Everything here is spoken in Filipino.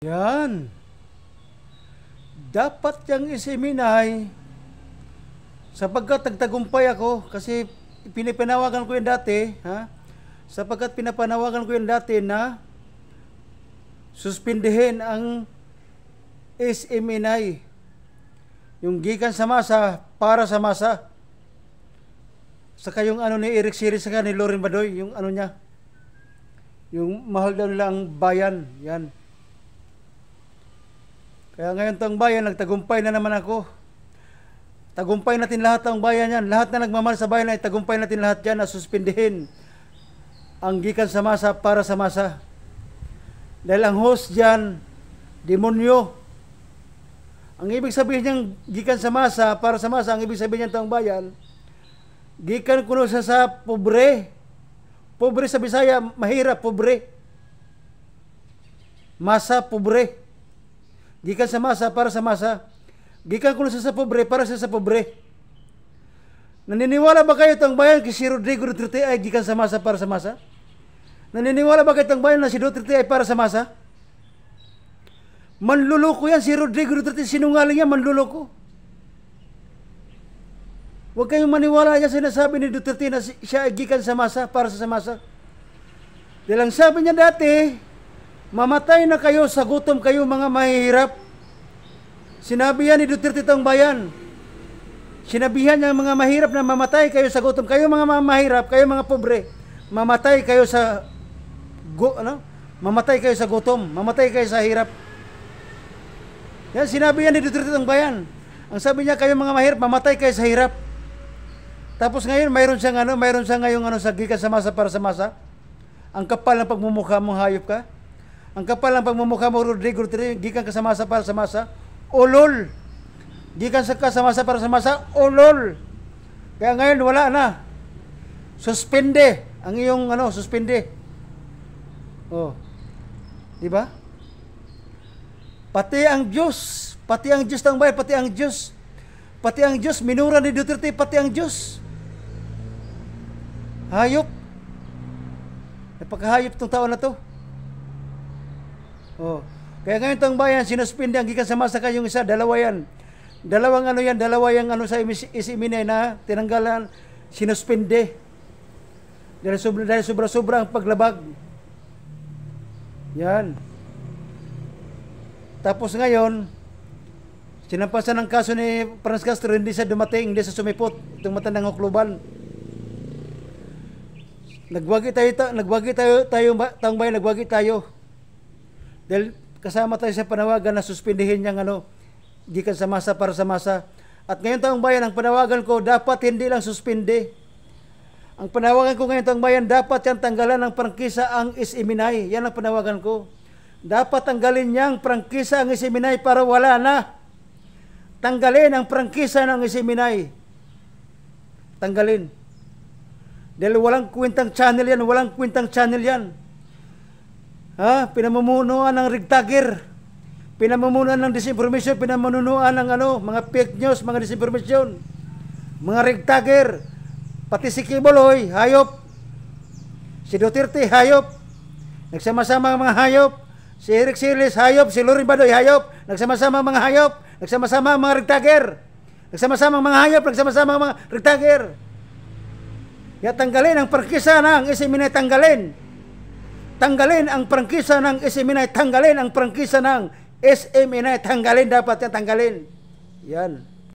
Yan. Dapat yang isiminay sapagkat tagtagumpay ako kasi pinipanawagan ko yung dati, ha? Sapagkat pinapanawagan ko yung dati na suspindihin ang SMNI. Yung gikan sa masa para sa masa. Saka yung ano ni Eric Siris saka ni Loren Badoy, yung ano niya. Yung mahal daw nila ang bayan. Yan kaya ngayon tong bayan, nagtagumpay na naman ako. Tagumpay natin lahat ang bayan yan. Lahat na nagmamahal sa bayan ay tagumpay natin lahat yan at suspindihin ang gikan sa masa para sa masa. Dahil ang host dyan, demonyo. Ang ibig sabihin niyang gikan sa masa, para sa masa, ang ibig sabihin niya ang bayan, gikan kuno sa sa pobre. Pobre sa Bisaya, mahirap, pobre. Masa, pobre. Gikan sa masa para sa masa. Gikan kuno sa sa pobre para sa sa pobre. Naniniwala ba kayo tang bayan kay si Rodrigo Duterte ay gikan sa masa para sa masa? Naniniwala ba kayo tang bayan na si Duterte ay para sa masa? Manluloko yan si Rodrigo Duterte sinungaling yan manluloko. Huwag kayong maniwala yan sinasabi ni Duterte na siya ay gikan sa masa para sa masa. Dalam sabi niya dati, Mamatay na kayo sa gutom kayo mga mahihirap. Sinabihan ni Duterte tong bayan. Sinabihan niya mga mahirap na mamatay kayo sa gutom. Kayo mga mahirap, kayo mga pobre, mamatay kayo sa go, ano? Mamatay kayo sa gutom, mamatay kayo sa hirap. Yan sinabi yan ni Duterte tong bayan. Ang sabi niya kayo mga mahirap, mamatay kayo sa hirap. Tapos ngayon mayroon siyang ano, mayroon siyang ngayong ano sa gikas sa masa para sa masa. Ang kapal ng pagmumukha mong hayop ka. Ang kapal ang pagmumukha mo, Rodrigo Duterte, gikan kasama sa masa para sa masa, ulol. Gikan sa ka sa masa para sa masa, ulol. Kaya ngayon, wala na. Suspende. Ang iyong, ano, suspende. Oh. Di ba? Pati ang Diyos, pati ang Diyos ng bayan, pati ang Diyos, pati ang Diyos, minura ni Duterte, pati ang Diyos. Hayop. Napakahayop tong tao na to. Oh. Kaya ngayon tong bayan, sinuspindi ang gikan sa masaka yung isa, dalawa yan. Dalawang ano yan, dalawa yung ano sa isiminay eh, na tinanggalan, sinuspindi. Dahil sobra, dahil sobra-sobra ang paglabag. Yan. Tapos ngayon, sinampasan ang kaso ni Franz Castro, hindi sa dumating, hindi sa sumipot, itong matandang hukluban. Nagwagi tayo, nagwagi tayo, tayo, taong bayan, nagwagi tayo. Dahil kasama tayo sa panawagan na suspindihin niyang ano, gikan sa masa para sa masa. At ngayon taong bayan, ang panawagan ko dapat hindi lang suspindi. Ang panawagan ko ngayon taong bayan, dapat yan tanggalan ng prangkisa ang isiminay. Yan ang panawagan ko. Dapat tanggalin niyang prangkisa ang isiminay para wala na. Tanggalin ang prangkisa ng isiminay. Tanggalin. Dahil walang kwintang channel yan, walang kwintang channel yan. Ha? Pinamumunuan ng rigtagir. Pinamumunuan ng disinformation, pinamumunuan ng ano, mga fake news, mga disinformation. Mga rigtagir. Pati si Kiboloy, hayop. Si Duterte, hayop. Nagsama-sama mga hayop. Si Eric Siles, hayop. Si Lori Badoy, hayop. Nagsama-sama mga hayop. Nagsama-sama mga rigtagir. Nagsama-sama mga hayop. Nagsama-sama ang mga rigtagir. Yatanggalin ang perkisa ng isiminay tanggalin tanggalin ang prangkisa ng SMNI, e tanggalin ang prangkisa ng SMNI, e tanggalin dapat yan, tanggalin. Yan.